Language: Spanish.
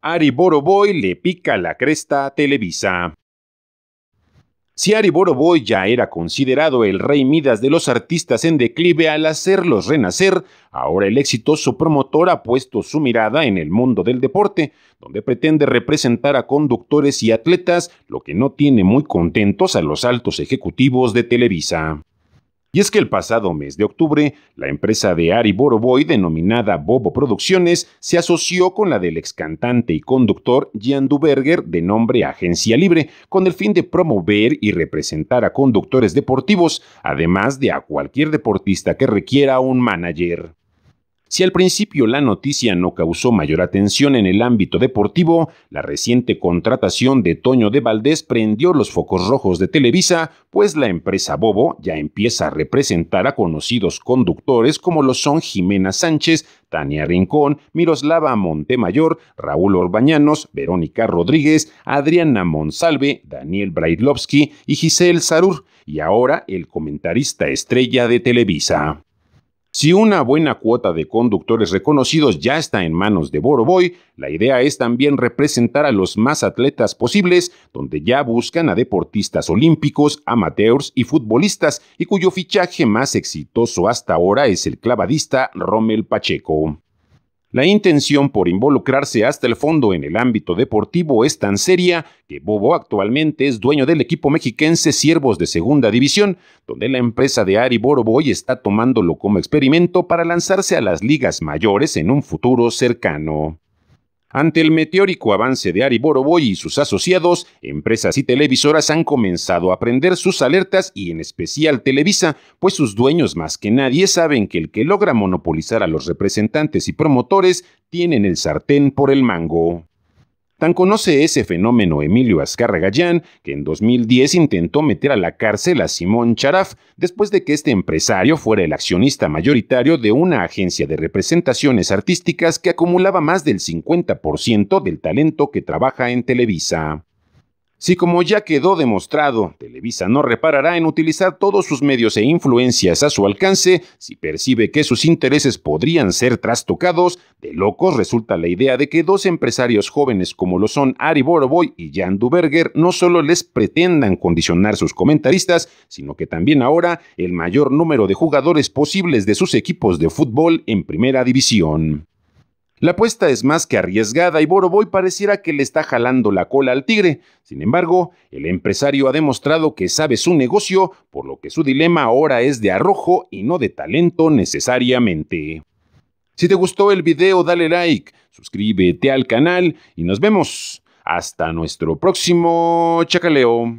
Ari Boroboy le pica la cresta a Televisa. Si Ari Boroboy ya era considerado el rey Midas de los artistas en declive al hacerlos renacer, ahora el exitoso promotor ha puesto su mirada en el mundo del deporte, donde pretende representar a conductores y atletas, lo que no tiene muy contentos a los altos ejecutivos de Televisa. Y es que el pasado mes de octubre, la empresa de Ari Boroboy, denominada Bobo Producciones, se asoció con la del ex cantante y conductor Gian Duberger, de nombre Agencia Libre, con el fin de promover y representar a conductores deportivos, además de a cualquier deportista que requiera un manager. Si al principio la noticia no causó mayor atención en el ámbito deportivo, la reciente contratación de Toño de Valdés prendió los focos rojos de Televisa, pues la empresa Bobo ya empieza a representar a conocidos conductores como lo son Jimena Sánchez, Tania Rincón, Miroslava Montemayor, Raúl Orbañanos, Verónica Rodríguez, Adriana Monsalve, Daniel Braidlowski y Giselle Sarur, y ahora el comentarista estrella de Televisa. Si una buena cuota de conductores reconocidos ya está en manos de Boroboy, la idea es también representar a los más atletas posibles, donde ya buscan a deportistas olímpicos, amateurs y futbolistas, y cuyo fichaje más exitoso hasta ahora es el clavadista Rommel Pacheco. La intención por involucrarse hasta el fondo en el ámbito deportivo es tan seria que Bobo actualmente es dueño del equipo mexiquense Siervos de Segunda División, donde la empresa de Ari Boroboy está tomándolo como experimento para lanzarse a las ligas mayores en un futuro cercano. Ante el meteórico avance de Ari Boroboy y sus asociados, empresas y televisoras han comenzado a prender sus alertas y en especial Televisa, pues sus dueños más que nadie saben que el que logra monopolizar a los representantes y promotores tienen el sartén por el mango. Tan conoce ese fenómeno Emilio Azcarra Gallán, que en 2010 intentó meter a la cárcel a Simón Charaf después de que este empresario fuera el accionista mayoritario de una agencia de representaciones artísticas que acumulaba más del 50% del talento que trabaja en Televisa. Si como ya quedó demostrado, Televisa no reparará en utilizar todos sus medios e influencias a su alcance, si percibe que sus intereses podrían ser trastocados, de locos resulta la idea de que dos empresarios jóvenes como lo son Ari Boroboy y Jan Duberger no solo les pretendan condicionar sus comentaristas, sino que también ahora el mayor número de jugadores posibles de sus equipos de fútbol en primera división. La apuesta es más que arriesgada y Boroboy pareciera que le está jalando la cola al tigre. Sin embargo, el empresario ha demostrado que sabe su negocio, por lo que su dilema ahora es de arrojo y no de talento necesariamente. Si te gustó el video, dale like, suscríbete al canal y nos vemos. Hasta nuestro próximo chacaleo.